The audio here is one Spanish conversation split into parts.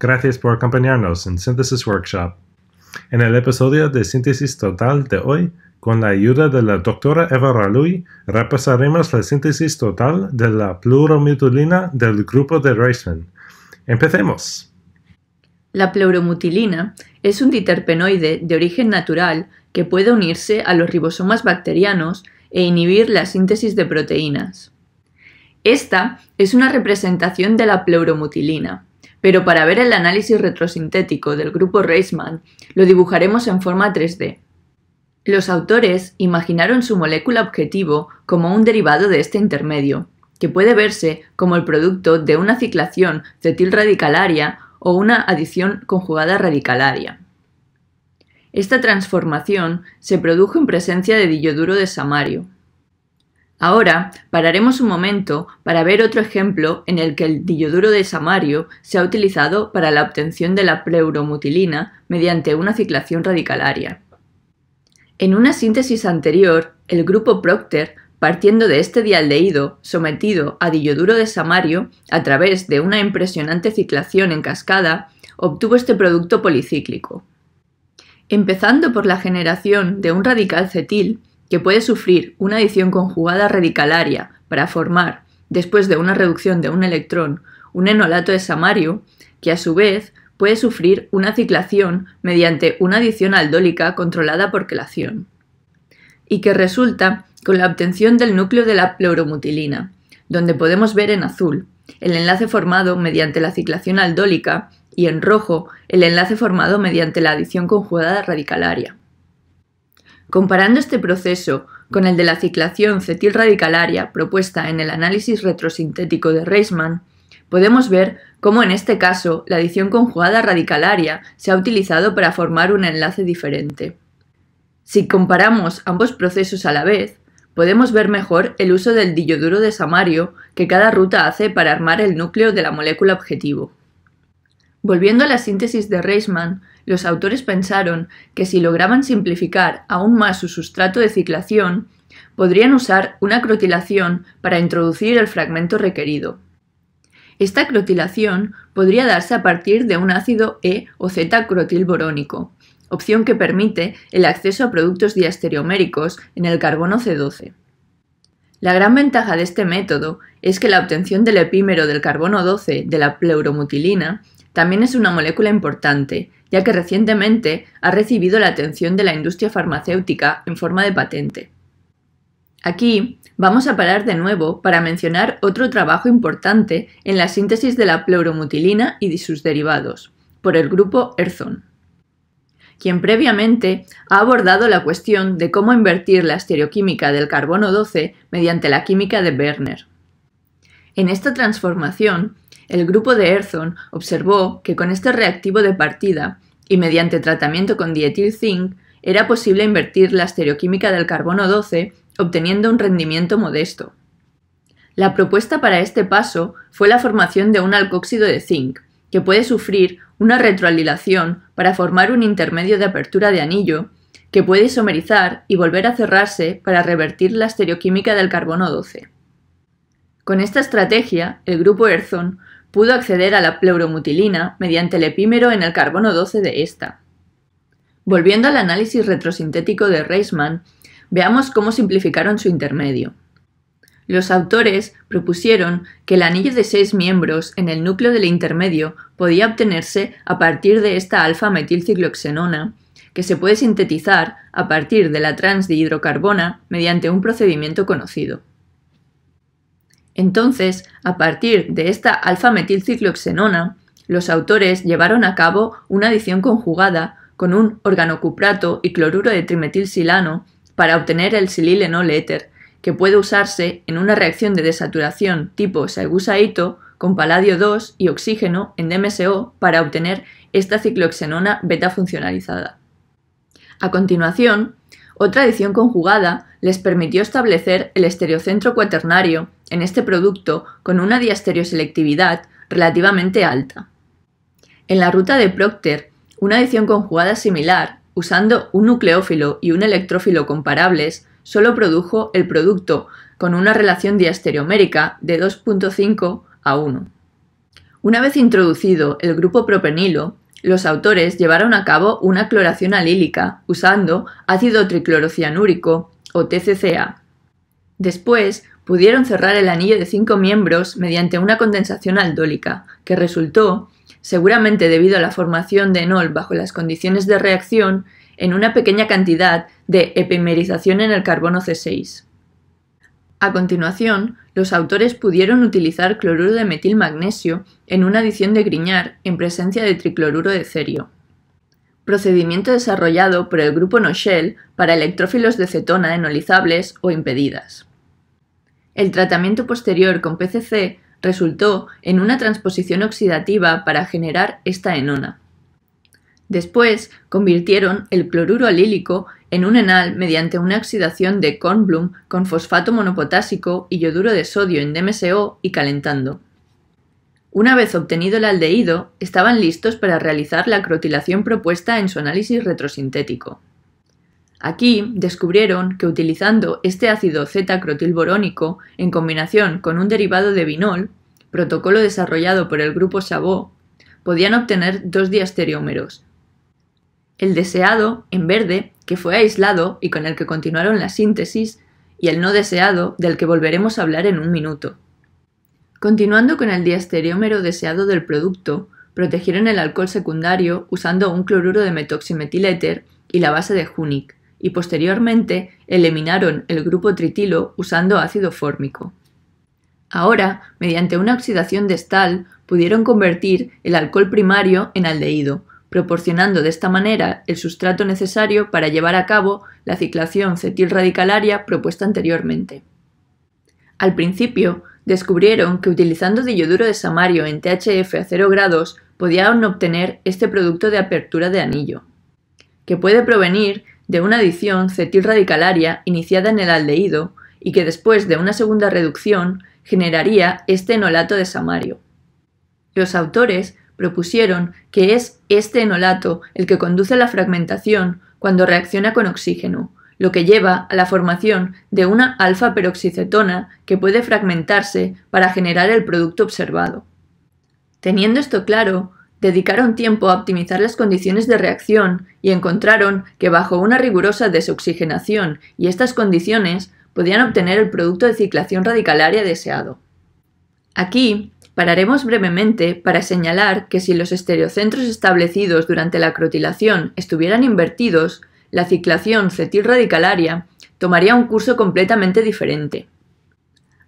Gracias por acompañarnos en Synthesis Workshop. En el episodio de Síntesis Total de hoy, con la ayuda de la doctora Eva Raluy, repasaremos la síntesis total de la pleuromutilina del grupo de Reisman. ¡Empecemos! La pleuromutilina es un diterpenoide de origen natural que puede unirse a los ribosomas bacterianos e inhibir la síntesis de proteínas. Esta es una representación de la pleuromutilina pero para ver el análisis retrosintético del grupo Reisman lo dibujaremos en forma 3D. Los autores imaginaron su molécula objetivo como un derivado de este intermedio, que puede verse como el producto de una ciclación cetil-radicalaria o una adición conjugada radicalaria. Esta transformación se produjo en presencia de Dilloduro de samario, Ahora pararemos un momento para ver otro ejemplo en el que el dilloduro de samario se ha utilizado para la obtención de la pleuromutilina mediante una ciclación radicalaria. En una síntesis anterior, el grupo Procter, partiendo de este dialdeído sometido a dilloduro de samario a través de una impresionante ciclación en cascada, obtuvo este producto policíclico. Empezando por la generación de un radical cetil, que puede sufrir una adición conjugada radicalaria para formar, después de una reducción de un electrón, un enolato de samario, que a su vez puede sufrir una ciclación mediante una adición aldólica controlada por quelación, y que resulta con la obtención del núcleo de la pleuromutilina, donde podemos ver en azul el enlace formado mediante la ciclación aldólica y en rojo el enlace formado mediante la adición conjugada radicalaria. Comparando este proceso con el de la ciclación cetil radicalaria propuesta en el análisis retrosintético de Reisman, podemos ver cómo en este caso la adición conjugada radicalaria se ha utilizado para formar un enlace diferente. Si comparamos ambos procesos a la vez, podemos ver mejor el uso del dilloduro de samario que cada ruta hace para armar el núcleo de la molécula objetivo. Volviendo a la síntesis de Reisman, los autores pensaron que si lograban simplificar aún más su sustrato de ciclación, podrían usar una crotilación para introducir el fragmento requerido. Esta crotilación podría darse a partir de un ácido E o Z crotilborónico, opción que permite el acceso a productos diastereoméricos en el carbono C12. La gran ventaja de este método es que la obtención del epímero del carbono 12 de la pleuromutilina también es una molécula importante ya que recientemente ha recibido la atención de la industria farmacéutica en forma de patente. Aquí vamos a parar de nuevo para mencionar otro trabajo importante en la síntesis de la pleuromutilina y de sus derivados, por el grupo Erzon, quien previamente ha abordado la cuestión de cómo invertir la estereoquímica del carbono 12 mediante la química de Werner. En esta transformación, el grupo de Erzon observó que con este reactivo de partida y mediante tratamiento con dietil zinc era posible invertir la estereoquímica del carbono 12 obteniendo un rendimiento modesto. La propuesta para este paso fue la formación de un alcóxido de zinc, que puede sufrir una retroalilación para formar un intermedio de apertura de anillo que puede isomerizar y volver a cerrarse para revertir la estereoquímica del carbono 12. Con esta estrategia, el grupo Erzon pudo acceder a la pleuromutilina mediante el epímero en el carbono 12 de esta. Volviendo al análisis retrosintético de Reisman, veamos cómo simplificaron su intermedio. Los autores propusieron que el anillo de seis miembros en el núcleo del intermedio podía obtenerse a partir de esta alfa-metilcicloxenona, que se puede sintetizar a partir de la trans hidrocarbona mediante un procedimiento conocido. Entonces, a partir de esta alfa-metilciclohexenona, los autores llevaron a cabo una adición conjugada con un organocuprato y cloruro de trimetilsilano para obtener el sililenol éter, que puede usarse en una reacción de desaturación tipo saigusaito con paladio 2 y oxígeno en DMSO para obtener esta cicloxenona beta funcionalizada. A continuación, otra adición conjugada les permitió establecer el estereocentro cuaternario en este producto con una diastereoselectividad relativamente alta. En la ruta de Procter, una adición conjugada similar, usando un nucleófilo y un electrófilo comparables, solo produjo el producto con una relación diastereomérica de 2.5 a 1. Una vez introducido el grupo propenilo, los autores llevaron a cabo una cloración alílica usando ácido triclorocianúrico o TCCA Después, pudieron cerrar el anillo de cinco miembros mediante una condensación aldólica, que resultó, seguramente debido a la formación de enol bajo las condiciones de reacción, en una pequeña cantidad de epimerización en el carbono C6. A continuación, los autores pudieron utilizar cloruro de metil magnesio en una adición de griñar en presencia de tricloruro de cerio. Procedimiento desarrollado por el grupo Nochel para electrófilos de cetona enolizables o impedidas. El tratamiento posterior con PCC resultó en una transposición oxidativa para generar esta enona. Después convirtieron el cloruro alílico en un enal mediante una oxidación de Kornblum con fosfato monopotásico y yoduro de sodio en DMSO y calentando. Una vez obtenido el aldehído, estaban listos para realizar la acrotilación propuesta en su análisis retrosintético. Aquí descubrieron que utilizando este ácido Z-crotilborónico en combinación con un derivado de vinol, protocolo desarrollado por el grupo Chabot, podían obtener dos diastereómeros. El deseado, en verde, que fue aislado y con el que continuaron la síntesis, y el no deseado, del que volveremos a hablar en un minuto. Continuando con el diastereómero deseado del producto, protegieron el alcohol secundario usando un cloruro de metoximetiléter y la base de Junic y posteriormente eliminaron el grupo tritilo usando ácido fórmico. Ahora, mediante una oxidación de stal pudieron convertir el alcohol primario en aldehído, proporcionando de esta manera el sustrato necesario para llevar a cabo la ciclación cetil-radicalaria propuesta anteriormente. Al principio, descubrieron que utilizando dioduro de samario en THF a 0 grados podían obtener este producto de apertura de anillo, que puede provenir de una adición cetil radicalaria iniciada en el aldeído y que después de una segunda reducción generaría este enolato de samario. Los autores propusieron que es este enolato el que conduce a la fragmentación cuando reacciona con oxígeno, lo que lleva a la formación de una alfa peroxicetona que puede fragmentarse para generar el producto observado. Teniendo esto claro, dedicaron tiempo a optimizar las condiciones de reacción y encontraron que bajo una rigurosa desoxigenación y estas condiciones podían obtener el producto de ciclación radicalaria deseado. Aquí pararemos brevemente para señalar que si los estereocentros establecidos durante la acrotilación estuvieran invertidos, la ciclación radicalaria tomaría un curso completamente diferente.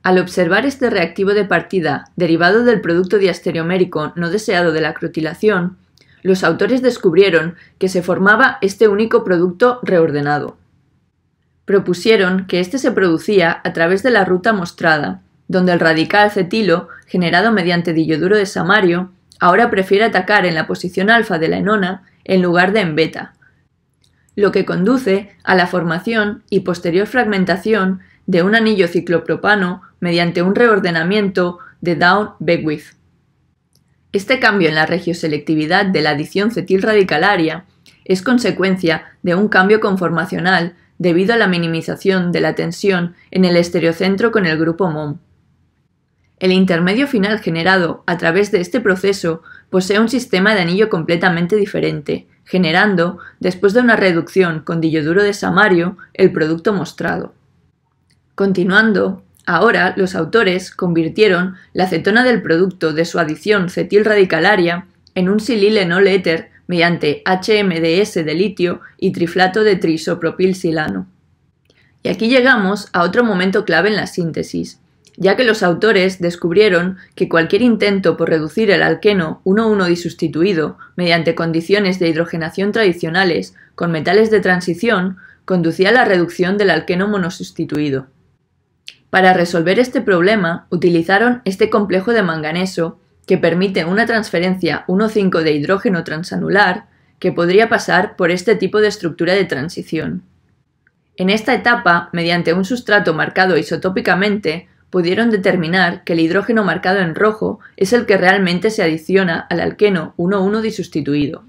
Al observar este reactivo de partida, derivado del producto diastereomérico no deseado de la acrotilación, los autores descubrieron que se formaba este único producto reordenado. Propusieron que este se producía a través de la ruta mostrada, donde el radical cetilo, generado mediante dioduro de samario, ahora prefiere atacar en la posición alfa de la enona en lugar de en beta, lo que conduce a la formación y posterior fragmentación de un anillo ciclopropano mediante un reordenamiento de Down-Beckwith. Este cambio en la regioselectividad de la adición cetil radicalaria es consecuencia de un cambio conformacional debido a la minimización de la tensión en el estereocentro con el grupo MOM. El intermedio final generado a través de este proceso posee un sistema de anillo completamente diferente, generando, después de una reducción con dilloduro de samario, el producto mostrado. Continuando, ahora los autores convirtieron la acetona del producto de su adición cetil radicalaria en un sililenol éter mediante HMDS de litio y triflato de trisopropil silano. Y aquí llegamos a otro momento clave en la síntesis, ya que los autores descubrieron que cualquier intento por reducir el alqueno 1,1 disustituido mediante condiciones de hidrogenación tradicionales con metales de transición conducía a la reducción del alqueno monosustituido. Para resolver este problema utilizaron este complejo de manganeso que permite una transferencia 1,5 de hidrógeno transanular que podría pasar por este tipo de estructura de transición. En esta etapa, mediante un sustrato marcado isotópicamente, pudieron determinar que el hidrógeno marcado en rojo es el que realmente se adiciona al alqueno 1,1 disustituido.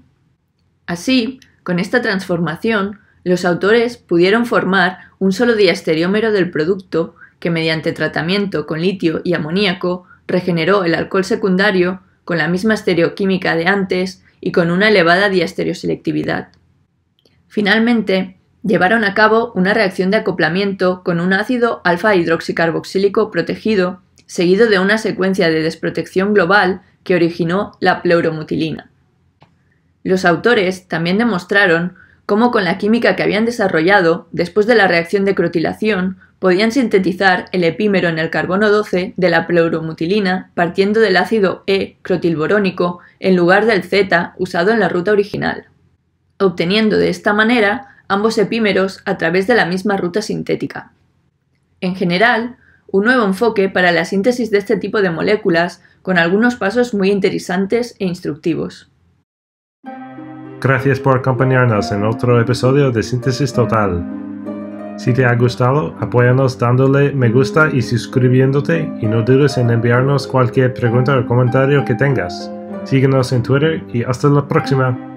Así, con esta transformación, los autores pudieron formar un solo diastereómero del producto que mediante tratamiento con litio y amoníaco regeneró el alcohol secundario con la misma estereoquímica de antes y con una elevada diastereoselectividad. Finalmente, llevaron a cabo una reacción de acoplamiento con un ácido alfa hidroxicarboxílico protegido, seguido de una secuencia de desprotección global que originó la pleuromutilina. Los autores también demostraron cómo con la química que habían desarrollado, después de la reacción de crotilación, podían sintetizar el epímero en el carbono 12 de la pleuromutilina partiendo del ácido E-crotilborónico en lugar del Z usado en la ruta original, obteniendo de esta manera ambos epímeros a través de la misma ruta sintética. En general, un nuevo enfoque para la síntesis de este tipo de moléculas con algunos pasos muy interesantes e instructivos. Gracias por acompañarnos en otro episodio de Síntesis Total. Si te ha gustado, apóyanos dándole me gusta y suscribiéndote y no dudes en enviarnos cualquier pregunta o comentario que tengas. Síguenos en Twitter y hasta la próxima.